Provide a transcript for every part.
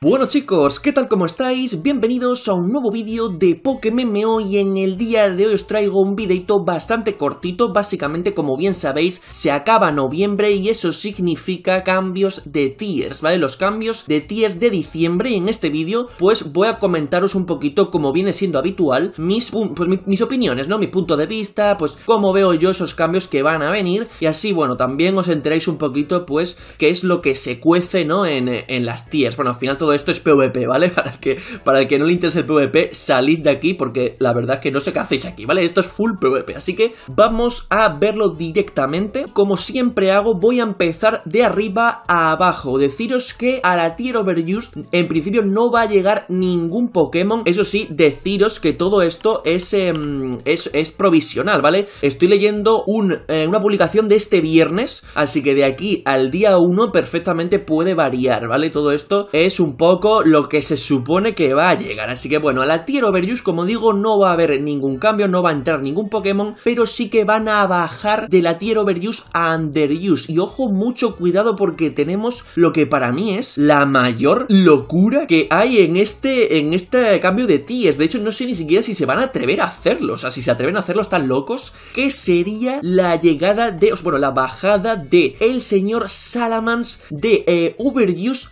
Bueno chicos, ¿qué tal cómo estáis? Bienvenidos a un nuevo vídeo de Pokémon hoy y en el día de hoy os traigo un videito bastante cortito, básicamente como bien sabéis se acaba noviembre y eso significa cambios de tiers, ¿vale? Los cambios de tiers de diciembre y en este vídeo pues voy a comentaros un poquito como viene siendo habitual mis, pues, mis opiniones, ¿no? Mi punto de vista, pues cómo veo yo esos cambios que van a venir y así bueno, también os enteráis un poquito pues qué es lo que se cuece, ¿no? En, en las tiers, bueno al final todo esto es PvP, ¿vale? Para el, que, para que no le interese el PvP, salid de aquí porque la verdad es que no sé qué hacéis aquí, ¿vale? Esto es full PvP, así que vamos a verlo directamente. Como siempre hago, voy a empezar de arriba a abajo. Deciros que a la tier overused, en principio no va a llegar ningún Pokémon. Eso sí, deciros que todo esto es, em, es, provisional, ¿vale? Estoy leyendo eh, una publicación de este viernes, así que de aquí al día 1 perfectamente puede variar, ¿vale? Todo esto es un poco lo que se supone que va a llegar. Así que bueno, a la Tier Overuse, como digo, no va a haber ningún cambio, no va a entrar ningún Pokémon, pero sí que van a bajar de la Tier Overuse a Underuse. Y ojo, mucho cuidado porque tenemos lo que para mí es la mayor locura que hay en este, en este cambio de tiers. De hecho, no sé ni siquiera si se van a atrever a hacerlo. O sea, si se atreven a hacerlo, tan locos. Que sería la llegada de, bueno, la bajada de el señor Salamans de eh,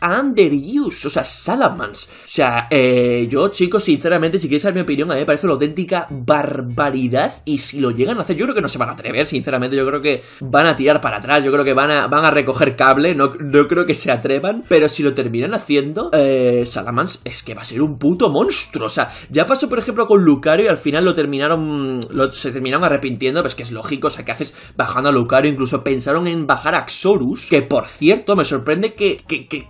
a Underuse. O Salamans. O sea, eh, yo, chicos, sinceramente, si quieres saber mi opinión, a mí me parece una auténtica barbaridad. Y si lo llegan a hacer, yo creo que no se van a atrever, sinceramente. Yo creo que van a tirar para atrás, yo creo que van a, van a recoger cable. No, no creo que se atrevan, pero si lo terminan haciendo, eh, Salamans es que va a ser un puto monstruo. O sea, ya pasó, por ejemplo, con Lucario y al final lo terminaron, se terminaron arrepintiendo, pues que es lógico. O sea, que haces bajando a Lucario? Incluso pensaron en bajar a Xorus que por cierto, me sorprende que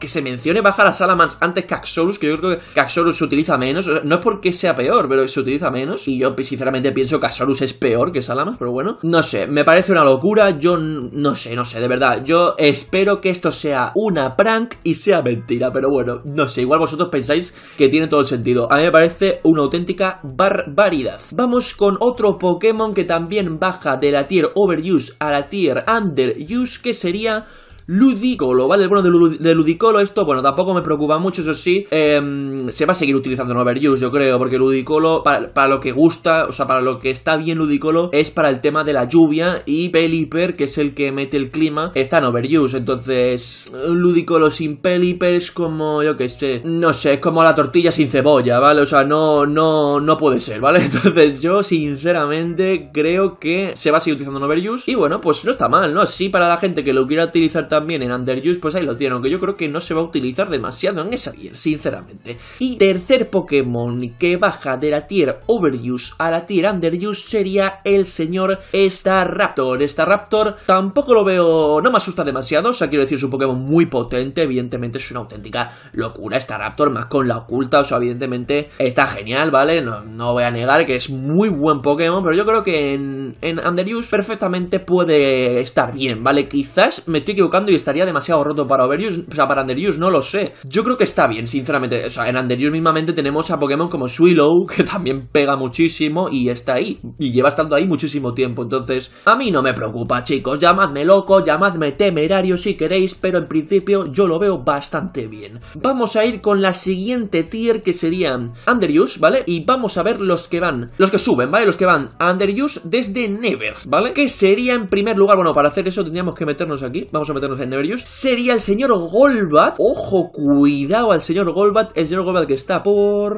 se mencione bajar a Salamans antes que que yo creo que Axolus se utiliza menos. no es porque sea peor, pero se utiliza menos. Y yo pues, sinceramente pienso que Caxorus es peor que Salamas, pero bueno. No sé, me parece una locura. Yo no sé, no sé, de verdad. Yo espero que esto sea una prank y sea mentira, pero bueno, no sé. Igual vosotros pensáis que tiene todo el sentido. A mí me parece una auténtica barbaridad. Vamos con otro Pokémon que también baja de la tier Overuse a la tier Underuse, que sería Ludicolo, ¿vale? Bueno, de, Ludicolo esto, bueno, tampoco me preocupa mucho, eso sí. Em, se va a seguir utilizando en Overuse, yo creo, porque Ludicolo, para, lo que gusta, o sea, para lo que está bien Ludicolo, es para el tema de la lluvia y Peliper, que es el que mete el clima, está en Overuse. Entonces, Ludicolo sin Pelipper es como, yo qué sé, no sé, es como la tortilla sin cebolla, ¿vale? O sea, no, no, no puede ser, ¿vale? Entonces, yo sinceramente creo que se va a seguir utilizando en Overuse y bueno, pues no está mal, ¿no? Sí, para la gente que lo quiera utilizar también también en Underuse, pues ahí lo tienen, aunque yo creo que no se va a utilizar demasiado en esa tier, sinceramente. Y tercer Pokémon que baja de la tier Overuse a la tier Underuse sería el señor Staraptor. Staraptor tampoco lo veo, no me asusta demasiado, o sea, quiero decir, es un Pokémon muy potente, evidentemente es una auténtica locura Staraptor, más con la oculta, o sea, evidentemente está genial, ¿vale? No, voy a negar que es muy buen Pokémon, pero yo creo que en, en Underuse perfectamente puede estar bien, ¿vale? Quizás me estoy equivocando y estaría demasiado roto para Overuse, o sea, para Underuse, no lo sé. Yo creo que está bien, sinceramente. O sea, en Underuse mismamente tenemos a Pokémon como Swillow, que también pega muchísimo y está ahí. Y lleva estando ahí muchísimo tiempo. Entonces, a mí no me preocupa, chicos. Llamadme loco, llamadme temerario si queréis, pero en principio yo lo veo bastante bien. Vamos a ir con la siguiente tier que serían Underuse, ¿vale? Y vamos a ver los que van, los que suben, ¿vale? Los que van a desde Never, ¿vale? Que sería en primer lugar, bueno, para hacer eso tendríamos que meternos aquí. Vamos a meternos sería el señor Golbat. Ojo, cuidado al señor Golbat. El señor Golbat que está por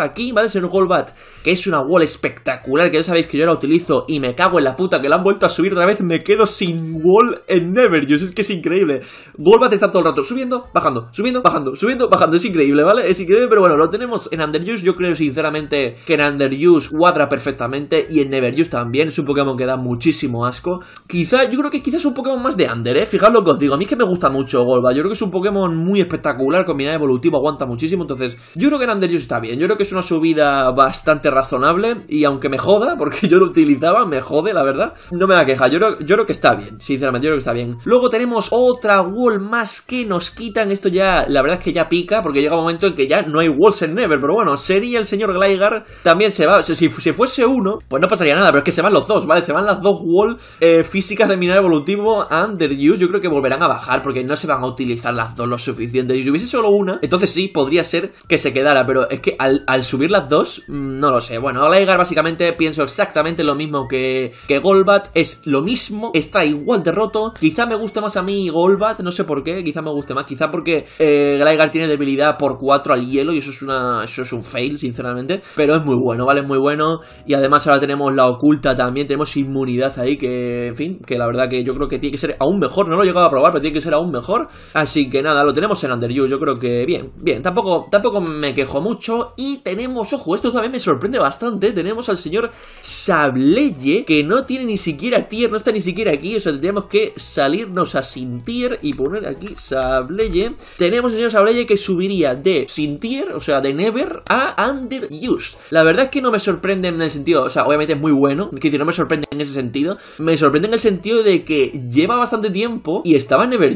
aquí, ¿vale? a ser Golbat, que es una wall espectacular, que ya sabéis que yo la utilizo y me cago en la puta que la han vuelto a subir otra vez, me quedo sin wall en Neveruse, es que es increíble. Golbat está todo el rato subiendo, bajando, subiendo, bajando, subiendo, bajando, es increíble, ¿vale? Es increíble, pero bueno, lo tenemos en Underuse, yo creo sinceramente que en Underuse cuadra perfectamente y en Neveruse también, es un Pokémon que da muchísimo asco. Quizá, yo creo que quizás es un Pokémon más de Under, ¿eh? lo que os digo, a mí que me gusta mucho Golbat, yo creo que es un Pokémon muy espectacular, combinado evolutivo, aguanta muchísimo, entonces yo creo que en Underuse está bien, yo creo que es una subida bastante razonable y aunque me joda, porque yo lo utilizaba, me jode, la verdad, no me da queja. Yo yo creo que está bien, sinceramente, yo creo que está bien. Luego tenemos otra wall más que nos quitan. Esto ya, la verdad es que ya pica, porque llega un momento en que ya no hay walls en Never, pero bueno, sería el señor Gligar también se va. Si, si fuese uno, pues no pasaría nada, pero es que se van los dos, ¿vale? Se van las dos wall eh, físicas de mineral evolutivo underuse. Yo creo que volverán a bajar porque no se van a utilizar las dos lo suficiente. Y si hubiese solo una, entonces sí, podría ser que se quedara, pero es que al, al subir las dos, mm, no lo sé. Bueno, Gligar básicamente pienso exactamente lo mismo que, que Golbat, es lo mismo, está igual de roto. Quizá me guste más a mí Golbat, no sé por qué, quizá me guste más, quizá porque eh, tiene debilidad por 4 al hielo y eso es, una, eso es un fail, sinceramente, pero es muy bueno, ¿vale? Es muy bueno y además ahora tenemos la oculta también, tenemos inmunidad ahí que, en fin, que la verdad que yo creo que tiene que ser aún mejor, no lo he llegado a probar, pero tiene que ser aún mejor. Así que nada, lo tenemos en you, yo creo que bien, bien, tampoco, tampoco me quejo mucho y tenemos, ojo, esto también me sorprende bastante, tenemos al señor Sableye, que no tiene ni siquiera tier, no está ni siquiera aquí, o sea, tendríamos que salirnos a sin tier y poner aquí Sableye. Tenemos al señor Sableye que subiría de sin tier, o sea, de never, a underused. La verdad es que no me sorprende en el sentido, o sea, obviamente es muy bueno, que no me sorprende en ese sentido, me sorprende en el sentido de que lleva bastante tiempo y estaba en never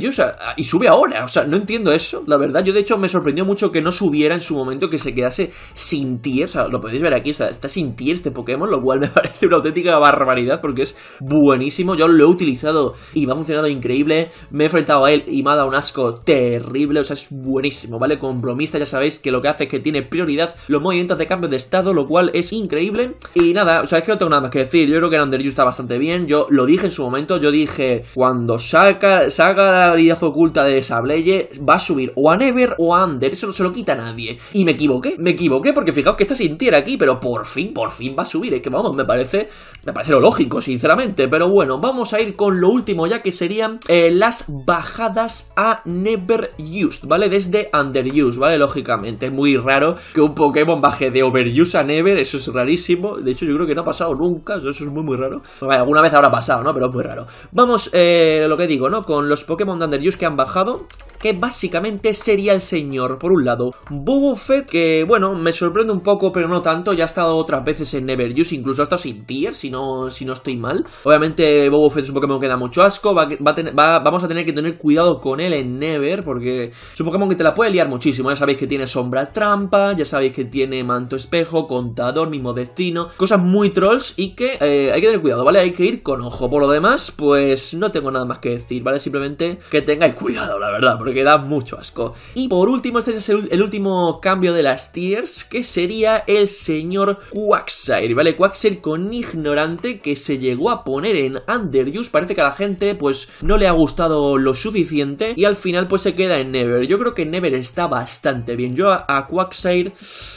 y sube ahora, o sea, no entiendo eso, la verdad, yo de hecho me sorprendió mucho que no subiera en su momento, que se quedase sin tier, o sea, lo podéis ver aquí, o sea, está sin tier este Pokémon, lo cual me parece una auténtica barbaridad porque es buenísimo, yo lo he utilizado y me ha funcionado increíble, me he enfrentado a él y me ha dado un asco terrible, o sea, es buenísimo, ¿vale? Compromista, ya sabéis que lo que hace es que tiene prioridad los movimientos de cambio de estado, lo cual es increíble, y nada, o sea, es que no tengo nada más que decir, yo creo que el Underju está bastante bien, yo lo dije en su momento, yo dije, cuando saca, saca la habilidad oculta de Sableye, va a subir o a Never o a Under, eso no se lo quita nadie, y me equivoqué, me equivoqué, porque fijaos que está sin tierra aquí, pero por fin, por fin va a subir. Es que vamos, me parece, me parece lo lógico, sinceramente. Pero bueno, vamos a ir con lo último ya, que serían eh, las bajadas a Never Used, ¿vale? Desde Underused, ¿vale? Lógicamente, es muy raro que un Pokémon baje de Used a Never, eso es rarísimo. De hecho, yo creo que no ha pasado nunca, eso es muy, muy raro. alguna vez habrá pasado, ¿no? Pero es muy raro. Vamos, eh, lo que digo, ¿no? Con los Pokémon de Used que han bajado básicamente sería el señor, por un lado, Bobo Fett, que bueno, me sorprende un poco, pero no tanto, ya ha estado otras veces en Never Use, incluso ha estado sin tier, si no, si no estoy mal. Obviamente Bobo Fett es un Pokémon que da mucho asco, vamos a tener que tener cuidado con él en Never, porque es un Pokémon que te la puede liar muchísimo, ya sabéis que tiene sombra trampa, ya sabéis que tiene manto espejo, contador, mismo destino, cosas muy trolls y que eh, hay que tener cuidado, ¿vale? Hay que ir con ojo. Por lo demás, pues no tengo nada más que decir, ¿vale? Simplemente que tengáis cuidado, la verdad, porque da mucho asco. Y por último, este es el, último cambio de las tiers, que sería el señor Quagsire, ¿vale? Quagsire con ignorante que se llegó a poner en Underuse, parece que a la gente pues no le ha gustado lo suficiente y al final pues se queda en Never. Yo creo que Never está bastante bien. Yo a, a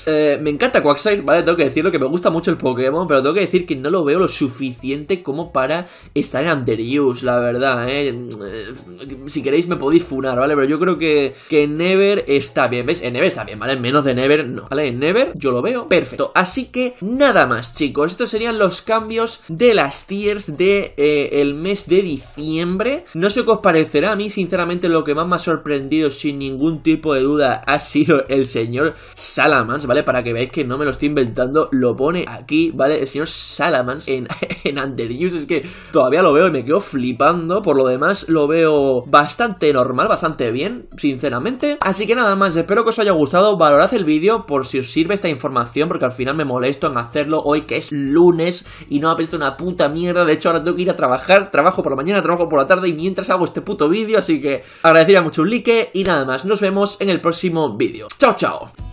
eh, me encanta Quagsire, ¿vale? Tengo que decirlo que me gusta mucho el Pokémon, pero tengo que decir que no lo veo lo suficiente como para estar en Underuse, la verdad, ¿eh? Mm, eh si queréis me podéis funar, ¿vale? pero yo creo que, que Never está bien. ¿Veis? En Never está bien, ¿vale? Menos de Never no. ¿Vale? Never yo lo veo perfecto. Así que nada más, chicos. Estos serían los cambios de las tiers de eh, el mes de diciembre. No sé qué os parecerá. A mí, sinceramente, lo que más me ha sorprendido sin ningún tipo de duda ha sido el señor Salamans, ¿vale? Para que veáis que no me lo estoy inventando. Lo pone aquí, ¿vale? El señor Salamans en, en Es que todavía lo veo y me quedo flipando. Por lo demás, lo veo bastante normal, bastante bien, sinceramente. Así que nada más, espero que os haya gustado, valorad el vídeo por si os sirve esta información, porque al final me molesto en hacerlo hoy que es lunes y no apetece una puta mierda, de hecho ahora tengo que ir a trabajar, trabajo por la mañana, trabajo por la tarde y mientras hago este puto vídeo, así que agradecería mucho un like y nada más, nos vemos en el próximo vídeo. ¡Chao, chao!